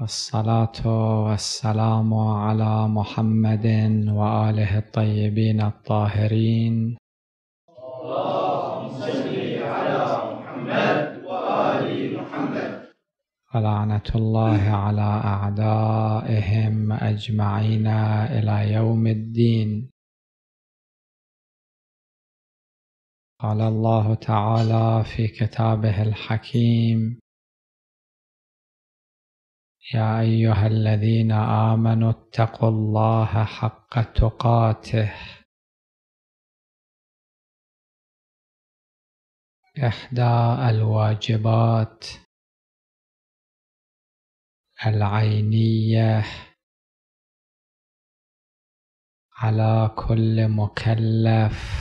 والصلاة والسلام على محمد وآله الطيبين الطاهرين اللهم صل على محمد وآل محمد ولعنة الله على أعدائهم أجمعين إلى يوم الدين قال الله تعالى في كتابه الحكيم يا ايها الذين امنوا اتقوا الله حق تقاته احدى الواجبات العينيه على كل مكلف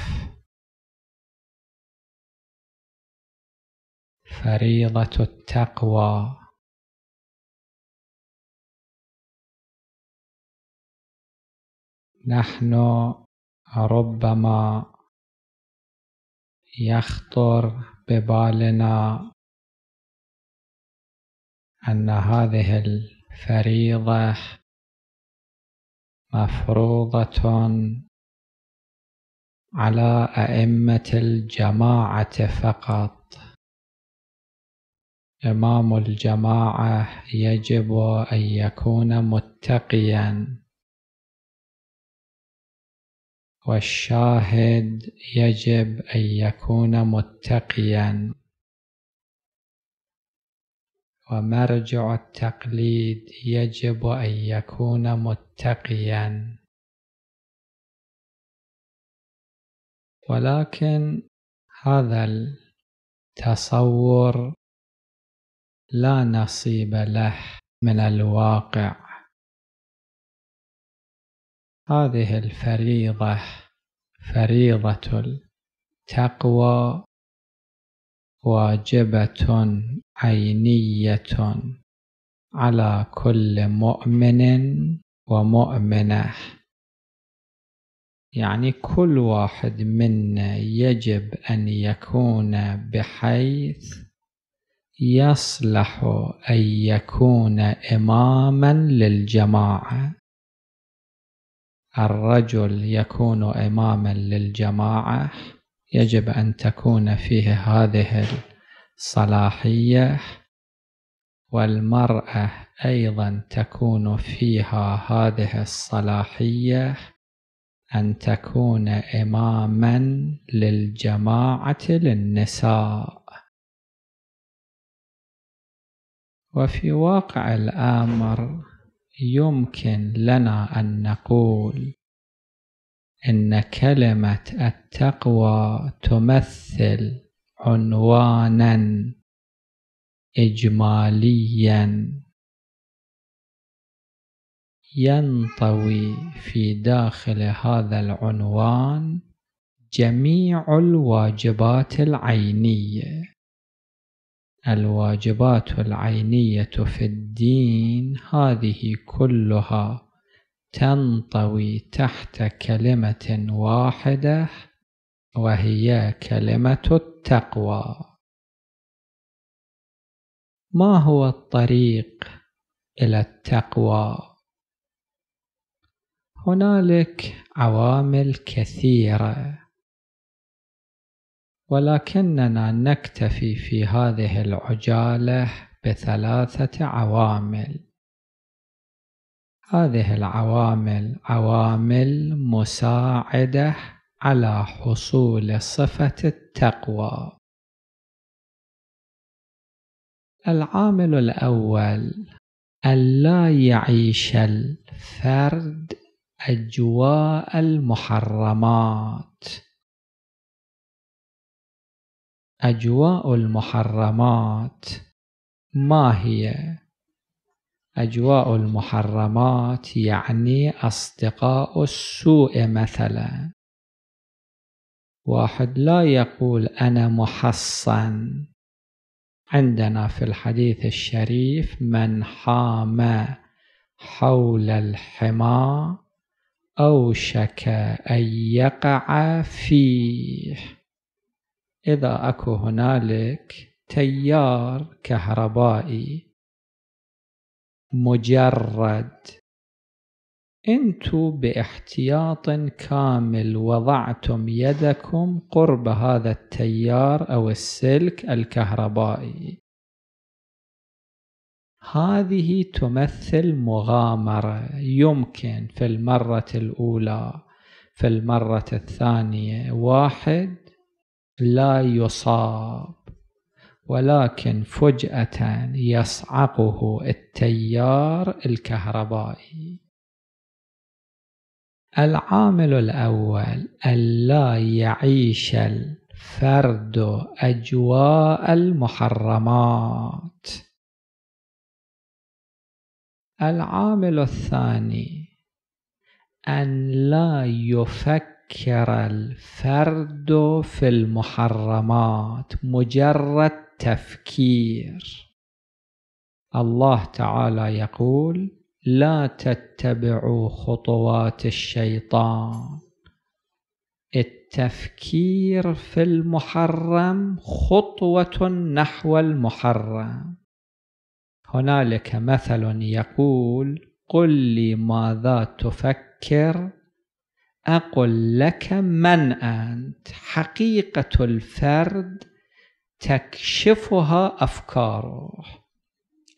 فريضه التقوى نحن ربما يخطر ببالنا أن هذه الفريضة مفروضة على أئمة الجماعة فقط إمام الجماعة يجب أن يكون متقياً والشاهد يجب أن يكون متقيا ومرجع التقليد يجب أن يكون متقيا ولكن هذا التصور لا نصيب له من الواقع هذه الفريضة فريضة التقوى واجبة عينية على كل مؤمن ومؤمنة يعني كل واحد منا يجب أن يكون بحيث يصلح أن يكون إماما للجماعة الرجل يكون إماما للجماعة يجب أن تكون فيه هذه الصلاحية والمرأة أيضا تكون فيها هذه الصلاحية أن تكون إماما للجماعة للنساء وفي واقع الأمر يمكن لنا أن نقول إن كلمة التقوى تمثل عنوانا إجماليا ينطوي في داخل هذا العنوان جميع الواجبات العينيه الواجبات العينية في الدين هذه كلها تنطوي تحت كلمة واحدة وهي كلمة التقوى ما هو الطريق إلى التقوى؟ هنالك عوامل كثيرة ولكننا نكتفي في هذه العجالة بثلاثة عوامل هذه العوامل عوامل مساعدة على حصول صفة التقوى العامل الأول ألا يعيش الفرد أجواء المحرمات أجواء المحرمات ما هي؟ أجواء المحرمات يعني أصدقاء السوء مثلا واحد لا يقول أنا محصن عندنا في الحديث الشريف من حام حول الحمى أوشك أن يقع فيه إذا أكو هنالك تيار كهربائي مجرد انتو باحتياط كامل وضعتم يدكم قرب هذا التيار او السلك الكهربائي هذه تمثل مغامره يمكن في المره الاولى في المره الثانيه واحد لا يصاب ولكن فجأة يصعقه التيار الكهربائي العامل الأول ألا يعيش الفرد أجواء المحرمات العامل الثاني أن لا يفكر يفكر الفرد في المحرمات مجرد تفكير الله تعالى يقول لا تتبعوا خطوات الشيطان التفكير في المحرم خطوة نحو المحرم هنالك مثل يقول قل لي ماذا تفكر أقل لك من أنت حقيقة الفرد تكشفها أفكاره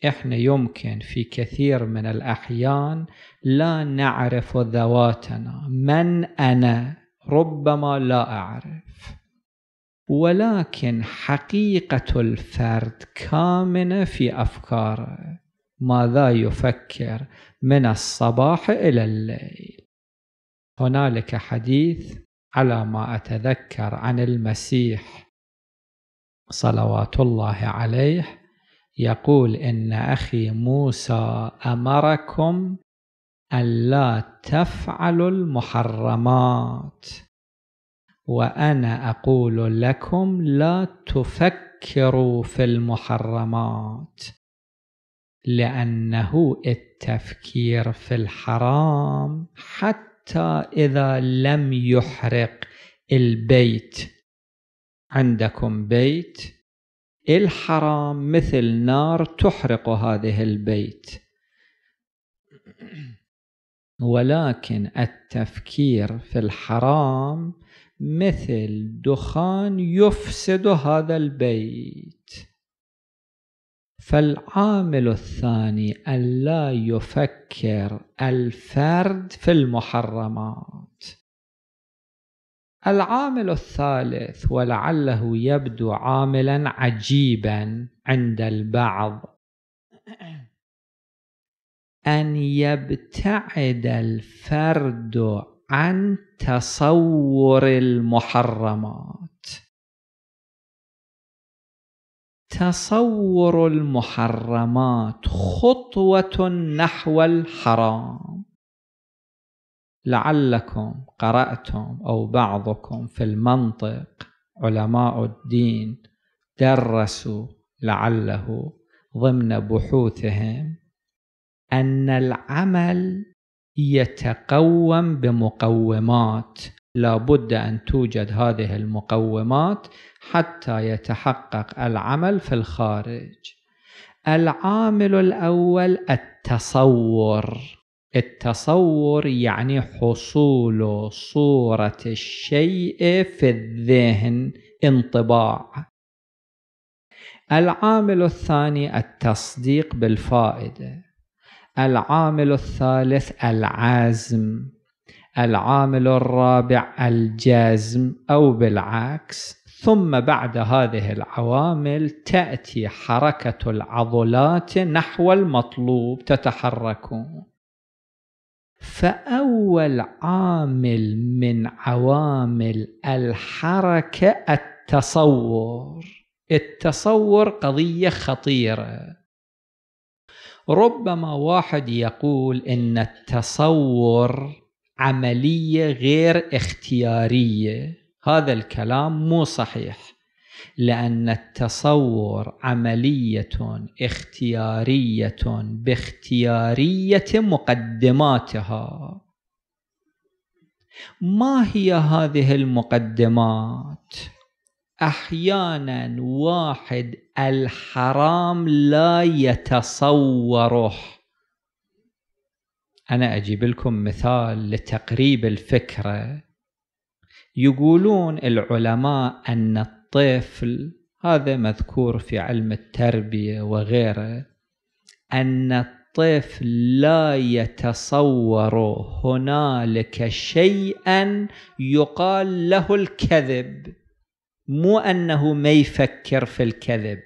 إحنا يمكن في كثير من الأحيان لا نعرف ذواتنا من أنا ربما لا أعرف ولكن حقيقة الفرد كامنة في أفكاره ماذا يفكر من الصباح إلى الليل هنالك حديث على ما أتذكر عن المسيح صلوات الله عليه يقول إن أخي موسى أمركم ألا تفعلوا المحرمات وأنا أقول لكم لا تفكروا في المحرمات لأنه التفكير في الحرام حتى حتى إذا لم يحرق البيت عندكم بيت الحرام مثل نار تحرق هذه البيت ولكن التفكير في الحرام مثل دخان يفسد هذا البيت فالعامل الثاني ألا يفكر الفرد في المحرمات العامل الثالث ولعله يبدو عاملا عجيبا عند البعض أن يبتعد الفرد عن تصور المحرمات تصور المحرمات خطوة نحو الحرام لعلكم قرأتم أو بعضكم في المنطق علماء الدين درسوا لعله ضمن بحوثهم أن العمل يتقوم بمقومات لابد أن توجد هذه المقومات حتى يتحقق العمل في الخارج العامل الأول التصور التصور يعني حصول صورة الشيء في الذهن انطباع العامل الثاني التصديق بالفائدة العامل الثالث العزم العامل الرابع الجزم أو بالعكس ثم بعد هذه العوامل تأتي حركة العضلات نحو المطلوب تتحرك فأول عامل من عوامل الحركة التصور التصور قضية خطيرة ربما واحد يقول إن التصور عملية غير اختيارية هذا الكلام مو صحيح لأن التصور عملية اختيارية باختيارية مقدماتها ما هي هذه المقدمات؟ أحيانا واحد الحرام لا يتصوره أنا أجيب لكم مثال لتقريب الفكرة يقولون العلماء أن الطفل هذا مذكور في علم التربية وغيره أن الطفل لا يتصور هنالك شيئا يقال له الكذب مو أنه ما يفكر في الكذب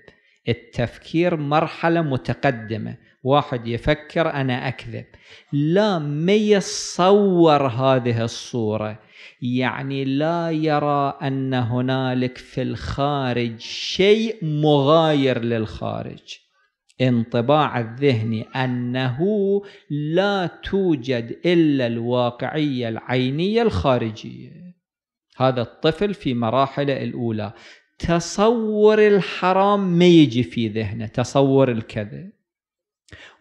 التفكير مرحلة متقدمة واحد يفكر انا اكذب لا ما يتصور هذه الصوره يعني لا يرى ان هنالك في الخارج شيء مغاير للخارج انطباع الذهني انه لا توجد الا الواقعيه العينيه الخارجيه هذا الطفل في مراحله الاولى تصور الحرام ما يجي في ذهنه تصور الكذب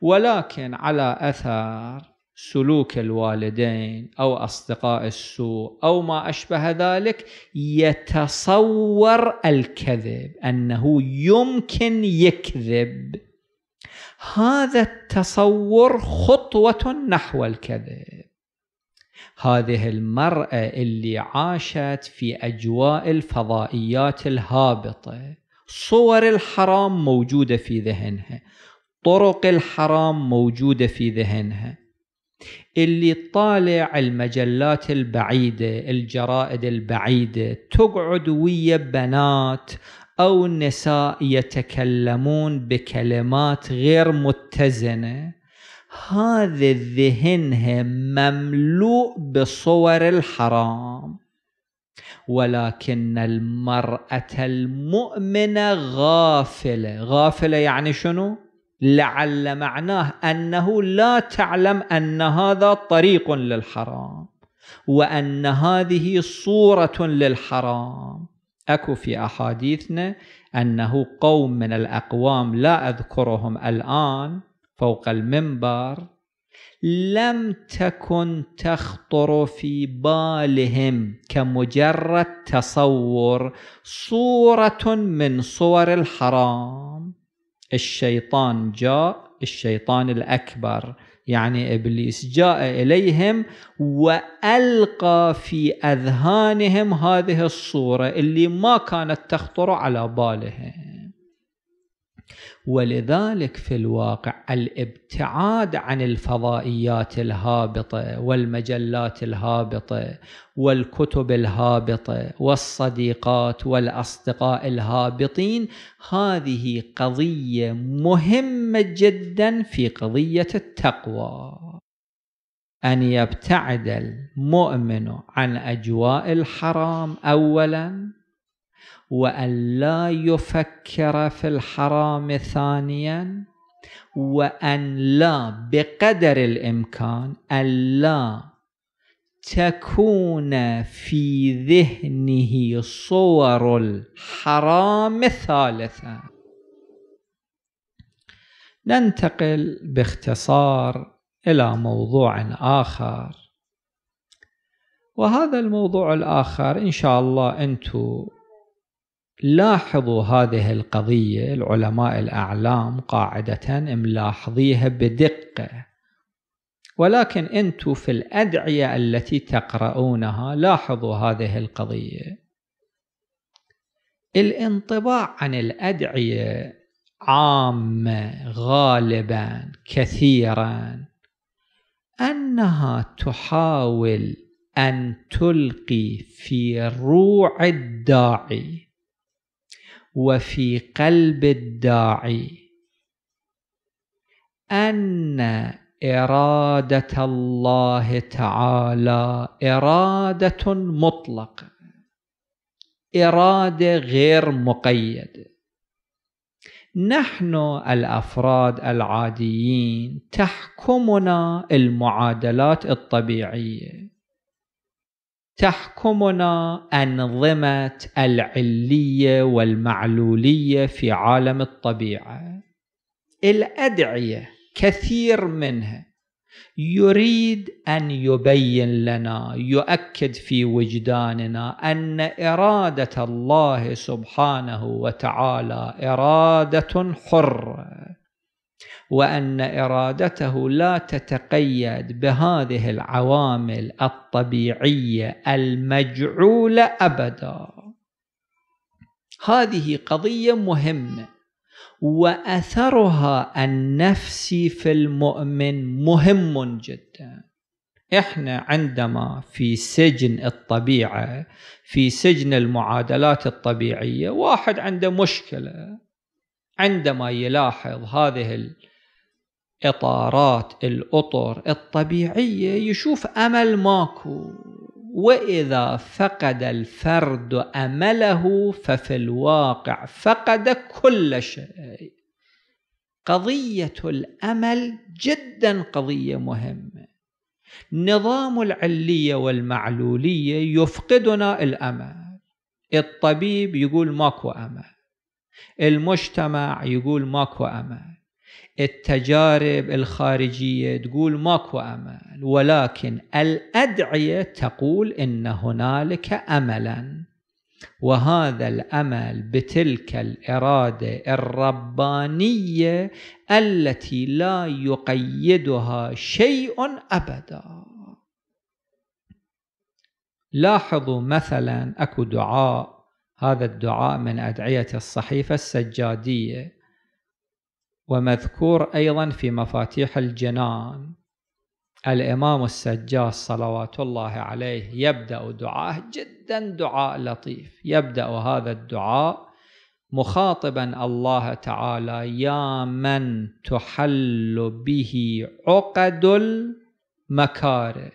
ولكن على اثر سلوك الوالدين او اصدقاء السوء او ما اشبه ذلك يتصور الكذب انه يمكن يكذب هذا التصور خطوه نحو الكذب هذه المراه اللي عاشت في اجواء الفضائيات الهابطه صور الحرام موجوده في ذهنها طرق الحرام موجودة في ذهنها اللي طالع المجلات البعيدة الجرائد البعيدة تقعد ويا بنات أو نساء يتكلمون بكلمات غير متزنة هذا ذهنها مملوء بصور الحرام ولكن المرأة المؤمنة غافلة غافلة يعني شنو؟ لعل معناه انه لا تعلم ان هذا طريق للحرام وان هذه صوره للحرام اكو في احاديثنا انه قوم من الاقوام لا اذكرهم الان فوق المنبر لم تكن تخطر في بالهم كمجرد تصور صوره من صور الحرام الشيطان جاء الشيطان الأكبر يعني إبليس جاء إليهم وألقى في أذهانهم هذه الصورة اللي ما كانت تخطر على بالهم ولذلك في الواقع الابتعاد عن الفضائيات الهابطه والمجلات الهابطه والكتب الهابطه والصديقات والاصدقاء الهابطين هذه قضيه مهمه جدا في قضيه التقوى ان يبتعد المؤمن عن اجواء الحرام اولا وأن لا يفكر في الحرام ثانيا وأن لا بقدر الإمكان ألا تكون في ذهنه صور الحرام ثالثا ننتقل باختصار إلى موضوع آخر وهذا الموضوع الآخر إن شاء الله أنتم لاحظوا هذه القضية العلماء الأعلام قاعدة ملاحظيها بدقة ولكن أنتم في الأدعية التي تقرؤونها لاحظوا هذه القضية الانطباع عن الأدعية عامة غالبا كثيرا أنها تحاول أن تلقي في روع الداعي وفي قلب الداعي أن إرادة الله تعالى إرادة مطلقة إرادة غير مقيدة نحن الأفراد العاديين تحكمنا المعادلات الطبيعية تحكمنا انظمه العليه والمعلوليه في عالم الطبيعه الادعيه كثير منها يريد ان يبين لنا يؤكد في وجداننا ان اراده الله سبحانه وتعالى اراده حره وأن إرادته لا تتقيد بهذه العوامل الطبيعية المجعولة أبدا هذه قضية مهمة وأثرها النفسي في المؤمن مهم جدا احنا عندما في سجن الطبيعة في سجن المعادلات الطبيعية واحد عنده مشكلة عندما يلاحظ هذه إطارات الأطر الطبيعية يشوف أمل ماكو وإذا فقد الفرد أمله ففي الواقع فقد كل شيء قضية الأمل جدا قضية مهمة نظام العلية والمعلولية يفقدنا الأمل الطبيب يقول ماكو أمل المجتمع يقول ماكو أمل التجارب الخارجية تقول ماكو أمل ولكن الأدعية تقول إن هنالك أملا وهذا الأمل بتلك الإرادة الربانية التي لا يقيدها شيء أبدا لاحظوا مثلا أكو دعاء هذا الدعاء من أدعية الصحيفة السجادية ومذكور أيضا في مفاتيح الجنان الإمام السجاد صلوات الله عليه يبدأ دعاه جدا دعاء لطيف يبدأ هذا الدعاء مخاطبا الله تعالى يا من تحل به عقد المكاره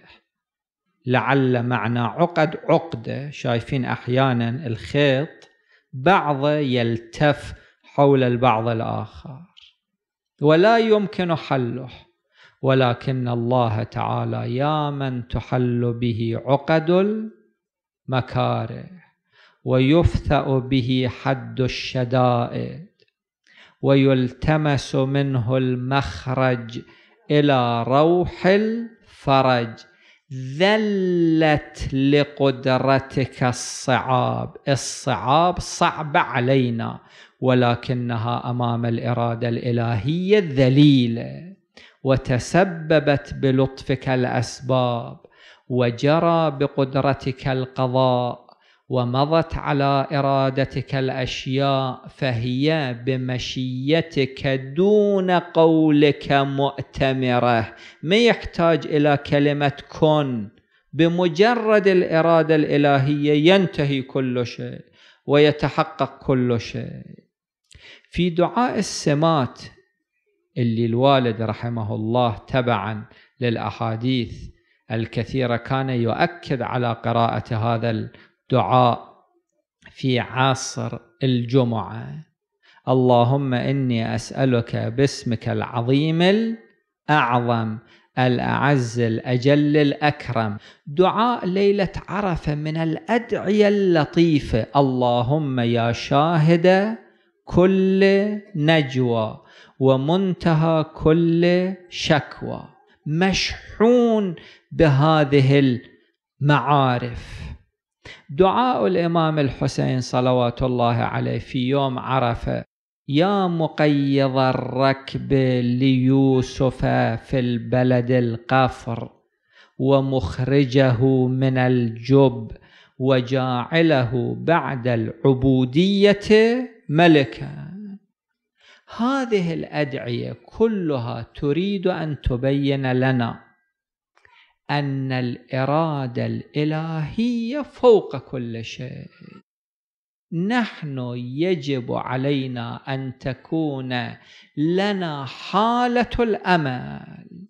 لعل معنى عقد عقده شايفين أحيانا الخيط بعضه يلتف حول البعض الآخر ولا يمكن حله ولكن الله تعالى يا من تحل به عقد المكاره ويفتأ به حد الشدائد ويلتمس منه المخرج إلى روح الفرج ذلت لقدرتك الصعاب الصعاب صعبة علينا ولكنها امام الاراده الالهيه الذليله وتسببت بلطفك الاسباب وجرى بقدرتك القضاء ومضت على ارادتك الاشياء فهي بمشيتك دون قولك مؤتمره ما يحتاج الى كلمه كن بمجرد الاراده الالهيه ينتهي كل شيء ويتحقق كل شيء في دعاء السمات اللي الوالد رحمه الله تبعا للأحاديث الكثيرة كان يؤكد على قراءة هذا الدعاء في عصر الجمعة اللهم إني أسألك باسمك العظيم الأعظم الأعز الأجل الأكرم دعاء ليلة عرفة من الأدعية اللطيفة اللهم يا شاهد كل نجوى ومنتهى كل شكوى مشحون بهذه المعارف دعاء الامام الحسين صلوات الله عليه في يوم عرفه يا مقيض الركب ليوسف في البلد القفر ومخرجه من الجب وجاعله بعد العبوديه ملكا هذه الادعيه كلها تريد ان تبين لنا ان الاراده الالهيه فوق كل شيء نحن يجب علينا ان تكون لنا حاله الامل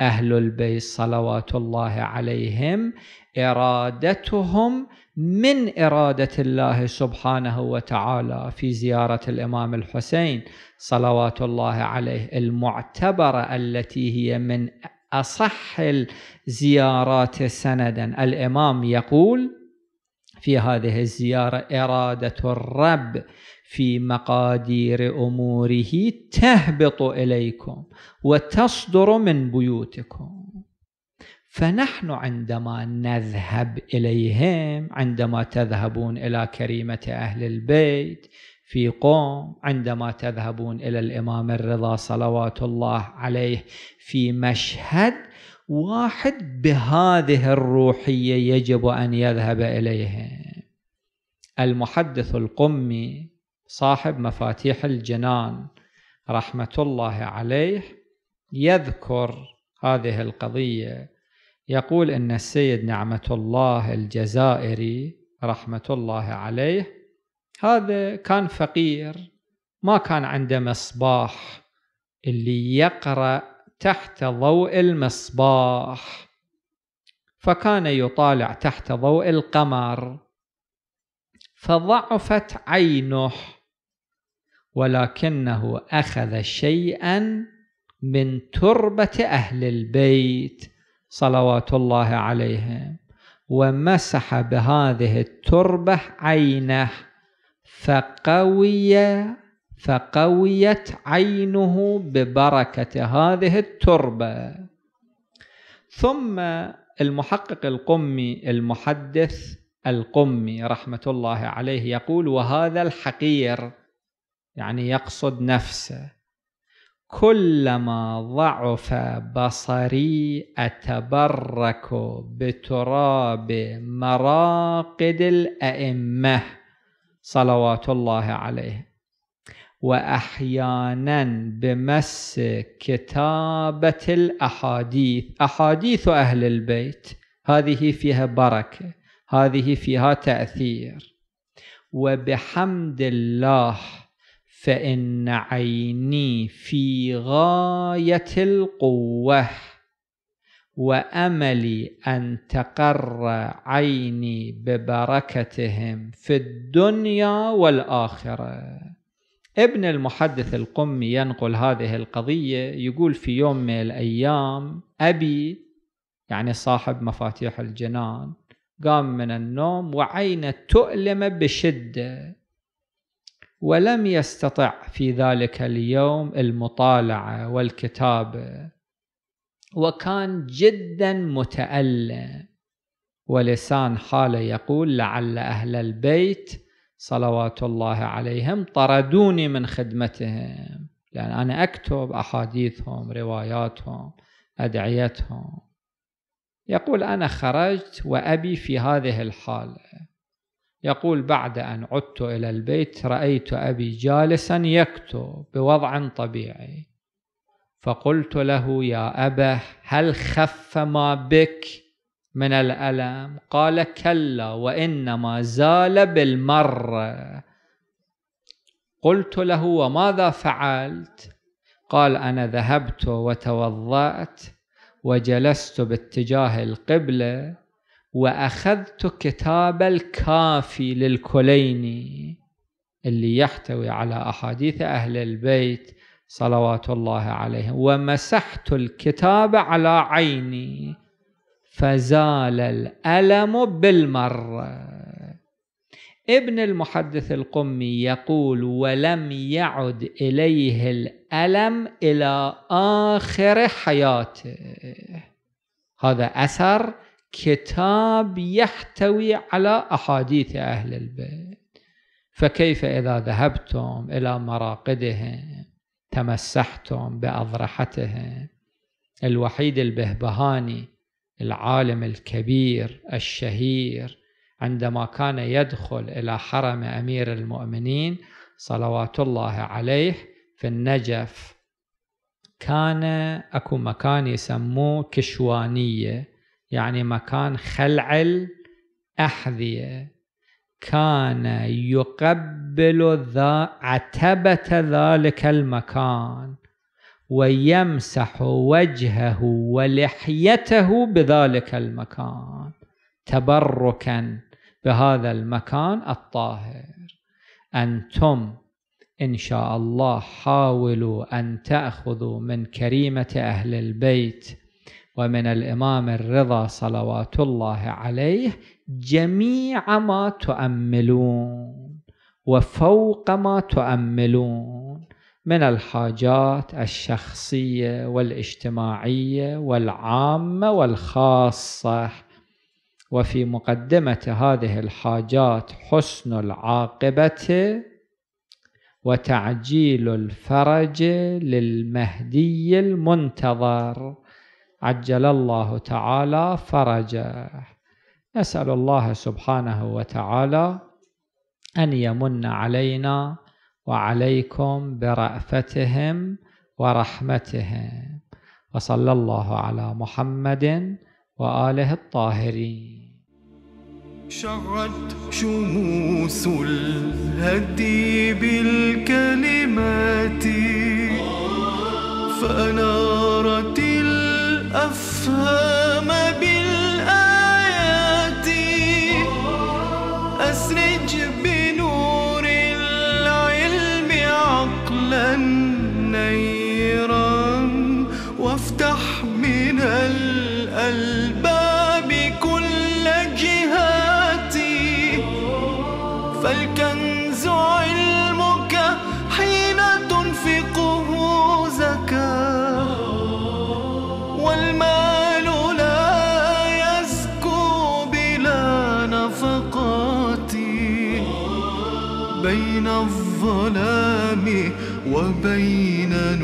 اهل البيت صلوات الله عليهم ارادتهم من إرادة الله سبحانه وتعالى في زيارة الإمام الحسين صلوات الله عليه المعتبرة التي هي من أصح الزيارات سندا الإمام يقول في هذه الزيارة إرادة الرب في مقادير أموره تهبط إليكم وتصدر من بيوتكم فنحن عندما نذهب اليهم عندما تذهبون الى كريمه اهل البيت في قوم عندما تذهبون الى الامام الرضا صلوات الله عليه في مشهد واحد بهذه الروحيه يجب ان يذهب اليهم المحدث القمي صاحب مفاتيح الجنان رحمه الله عليه يذكر هذه القضيه يقول أن السيد نعمة الله الجزائري رحمة الله عليه هذا كان فقير ما كان عنده مصباح اللي يقرأ تحت ضوء المصباح فكان يطالع تحت ضوء القمر فضعفت عينه ولكنه أخذ شيئا من تربة أهل البيت صلوات الله عليهم ومسح بهذه التربة عينه فقوي فقويت عينه ببركة هذه التربة ثم المحقق القمي المحدث القمي رحمة الله عليه يقول وهذا الحقير يعني يقصد نفسه كلما ضعف بصري أتبرك بتراب مراقد الأئمة صلوات الله عليه وأحيانا بمس كتابة الأحاديث أحاديث أهل البيت هذه فيها بركة هذه فيها تأثير وبحمد الله فإن عيني في غاية القوة وأملي أن تقر عيني ببركتهم في الدنيا والآخرة ابن المحدث القمي ينقل هذه القضية يقول في يوم من الأيام أبي يعني صاحب مفاتيح الجنان قام من النوم وعينه تؤلم بشدة ولم يستطع في ذلك اليوم المطالعه والكتابه وكان جدا متالم ولسان حاله يقول لعل اهل البيت صلوات الله عليهم طردوني من خدمتهم لأن أنا أكتب أحاديثهم رواياتهم أدعيتهم يقول أنا خرجت وأبي في هذه الحالة يقول بعد أن عدت إلى البيت رأيت أبي جالسا يكتب بوضع طبيعي فقلت له يا أبه هل خف ما بك من الألم قال كلا وإنما زال بالمرة قلت له وماذا فعلت قال أنا ذهبت وتوضأت وجلست باتجاه القبلة وأخذت كتاب الكافي للكليني اللي يحتوي على أحاديث أهل البيت صلوات الله عليهم ومسحت الكتاب على عيني فزال الألم بالمرة ابن المحدث القمي يقول ولم يعد إليه الألم إلى آخر حياته هذا أثر كتاب يحتوي على أحاديث أهل البيت فكيف إذا ذهبتم إلى مراقدهم تمسحتم بأضرحتهم الوحيد البهبهاني العالم الكبير الشهير عندما كان يدخل إلى حرم أمير المؤمنين صلوات الله عليه في النجف كان اكو مكان يسموه كشوانيه يعني مكان خلع الأحذية كان يقبل ذا عتبة ذلك المكان ويمسح وجهه ولحيته بذلك المكان تبركا بهذا المكان الطاهر أنتم إن شاء الله حاولوا أن تأخذوا من كريمة أهل البيت ومن الإمام الرضا صلوات الله عليه جميع ما تؤملون وفوق ما تؤملون من الحاجات الشخصية والاجتماعية والعامة والخاصة وفي مقدمة هذه الحاجات حسن العاقبة وتعجيل الفرج للمهدي المنتظر عجل الله تعالى فرجه نسأل الله سبحانه وتعالى أن يمن علينا وعليكم برأفتهم ورحمتهم وصلى الله على محمد وآله الطاهرين شعت شموس الهدي بالكلمات فأنارت أفهم بالآيات أسرج وبين